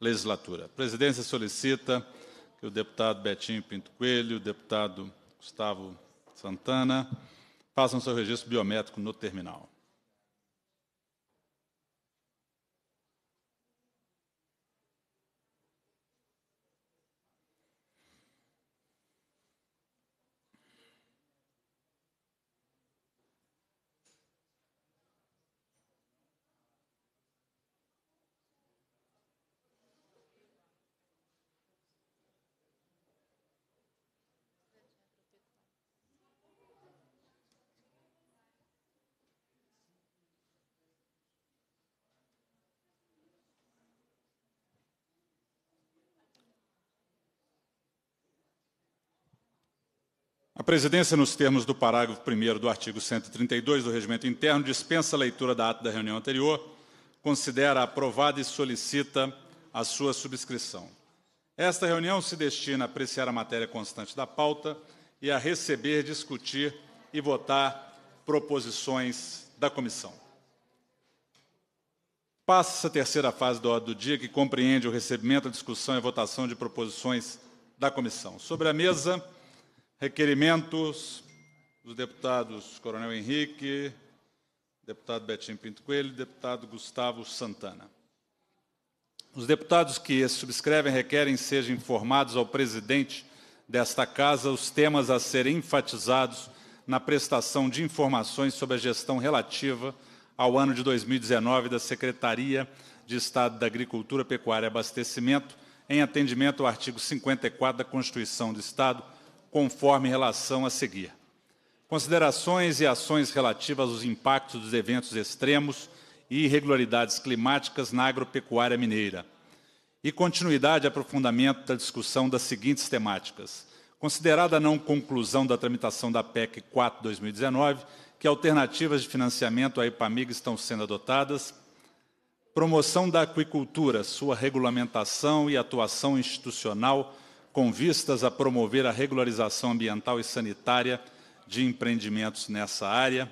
legislatura. A presidência solicita que o deputado Betinho Pinto Coelho, o deputado Gustavo Santana, façam seu registro biométrico no terminal. A presidência, nos termos do parágrafo 1 do artigo 132 do Regimento Interno, dispensa a leitura da ata da reunião anterior, considera aprovada e solicita a sua subscrição. Esta reunião se destina a apreciar a matéria constante da pauta e a receber, discutir e votar proposições da comissão. Passa a terceira fase da ordem do dia, que compreende o recebimento, a discussão e a votação de proposições da comissão. Sobre a mesa Requerimentos dos deputados Coronel Henrique, deputado Betinho Pinto Coelho e deputado Gustavo Santana. Os deputados que subscrevem requerem sejam informados ao presidente desta Casa os temas a serem enfatizados na prestação de informações sobre a gestão relativa ao ano de 2019 da Secretaria de Estado da Agricultura, Pecuária e Abastecimento, em atendimento ao artigo 54 da Constituição do Estado conforme relação a seguir. Considerações e ações relativas aos impactos dos eventos extremos e irregularidades climáticas na agropecuária mineira. E continuidade e aprofundamento da discussão das seguintes temáticas. Considerada a não conclusão da tramitação da PEC 4-2019, que alternativas de financiamento à IPAMIG estão sendo adotadas, promoção da aquicultura, sua regulamentação e atuação institucional com vistas a promover a regularização ambiental e sanitária de empreendimentos nessa área.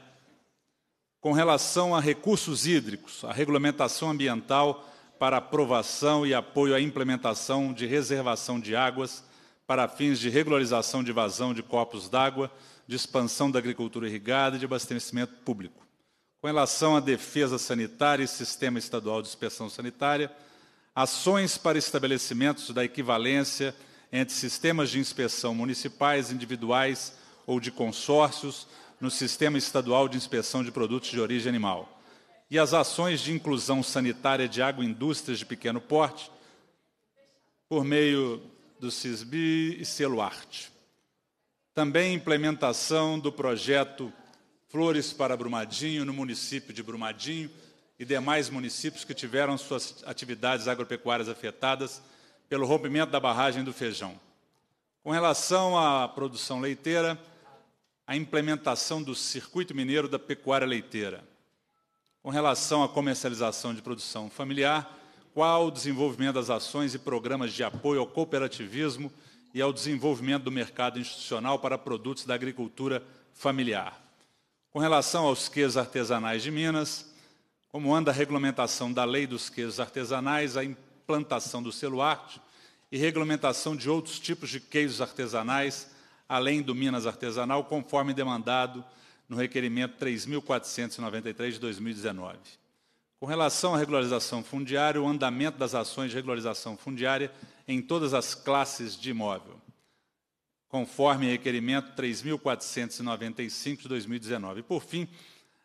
Com relação a recursos hídricos, a regulamentação ambiental para aprovação e apoio à implementação de reservação de águas para fins de regularização de vazão de corpos d'água, de expansão da agricultura irrigada e de abastecimento público. Com relação à defesa sanitária e sistema estadual de inspeção sanitária, ações para estabelecimentos da equivalência entre sistemas de inspeção municipais, individuais ou de consórcios no Sistema Estadual de Inspeção de Produtos de Origem Animal. E as ações de inclusão sanitária de agroindústrias de pequeno porte por meio do CISBI e Celuarte. Também implementação do projeto Flores para Brumadinho, no município de Brumadinho e demais municípios que tiveram suas atividades agropecuárias afetadas pelo rompimento da barragem do feijão. Com relação à produção leiteira, a implementação do circuito mineiro da pecuária leiteira. Com relação à comercialização de produção familiar, qual o desenvolvimento das ações e programas de apoio ao cooperativismo e ao desenvolvimento do mercado institucional para produtos da agricultura familiar. Com relação aos queijos artesanais de Minas, como anda a regulamentação da lei dos queijos artesanais, a plantação do celuarte e regulamentação de outros tipos de queijos artesanais, além do Minas Artesanal, conforme demandado no requerimento 3.493 de 2019. Com relação à regularização fundiária, o andamento das ações de regularização fundiária em todas as classes de imóvel, conforme requerimento 3.495 de 2019. por fim,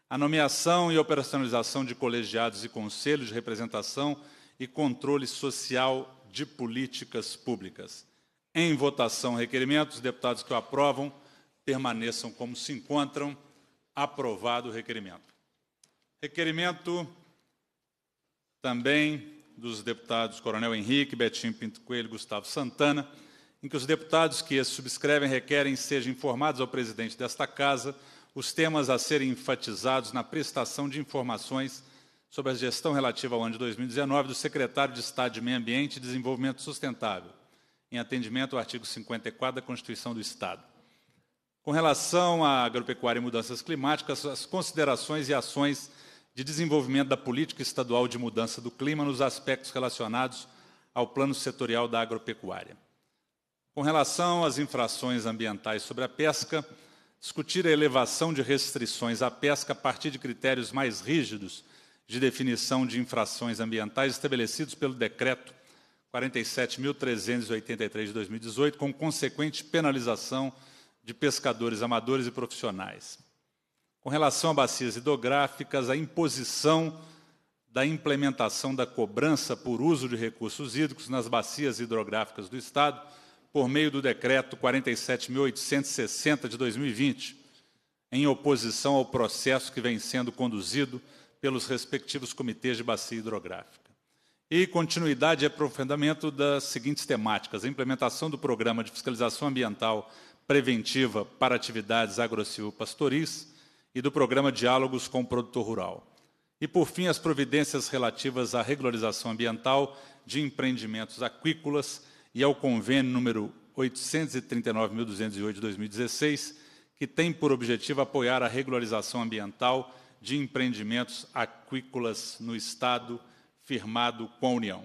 a nomeação e operacionalização de colegiados e conselhos de representação e controle social de políticas públicas. Em votação, requerimento. Os deputados que o aprovam permaneçam como se encontram. Aprovado o requerimento. Requerimento também dos deputados Coronel Henrique, Betinho Pinto Coelho e Gustavo Santana, em que os deputados que subscrevem requerem sejam informados ao presidente desta Casa os temas a serem enfatizados na prestação de informações sobre a gestão relativa ao ano de 2019 do secretário de Estado de Meio Ambiente e Desenvolvimento Sustentável, em atendimento ao artigo 54 da Constituição do Estado. Com relação à agropecuária e mudanças climáticas, as considerações e ações de desenvolvimento da política estadual de mudança do clima nos aspectos relacionados ao plano setorial da agropecuária. Com relação às infrações ambientais sobre a pesca, discutir a elevação de restrições à pesca a partir de critérios mais rígidos de definição de infrações ambientais estabelecidos pelo Decreto 47.383 de 2018, com consequente penalização de pescadores amadores e profissionais. Com relação a bacias hidrográficas, a imposição da implementação da cobrança por uso de recursos hídricos nas bacias hidrográficas do Estado, por meio do Decreto 47.860 de 2020, em oposição ao processo que vem sendo conduzido pelos respectivos comitês de bacia hidrográfica. E continuidade e aprofundamento das seguintes temáticas: a implementação do programa de fiscalização ambiental preventiva para atividades agro pastoris e do programa Diálogos com o Produtor Rural. E, por fim, as providências relativas à regularização ambiental de empreendimentos aquícolas e ao convênio número 839.208 de 2016, que tem por objetivo apoiar a regularização ambiental de empreendimentos aquícolas no Estado, firmado com a União.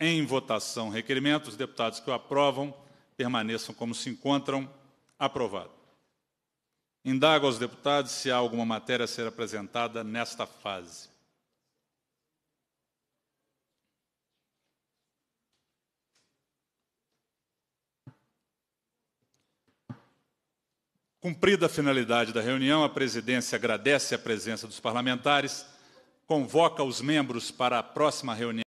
Em votação, requerimento, os deputados que o aprovam permaneçam como se encontram. Aprovado. Indago aos deputados se há alguma matéria a ser apresentada nesta fase. Cumprida a finalidade da reunião, a presidência agradece a presença dos parlamentares, convoca os membros para a próxima reunião.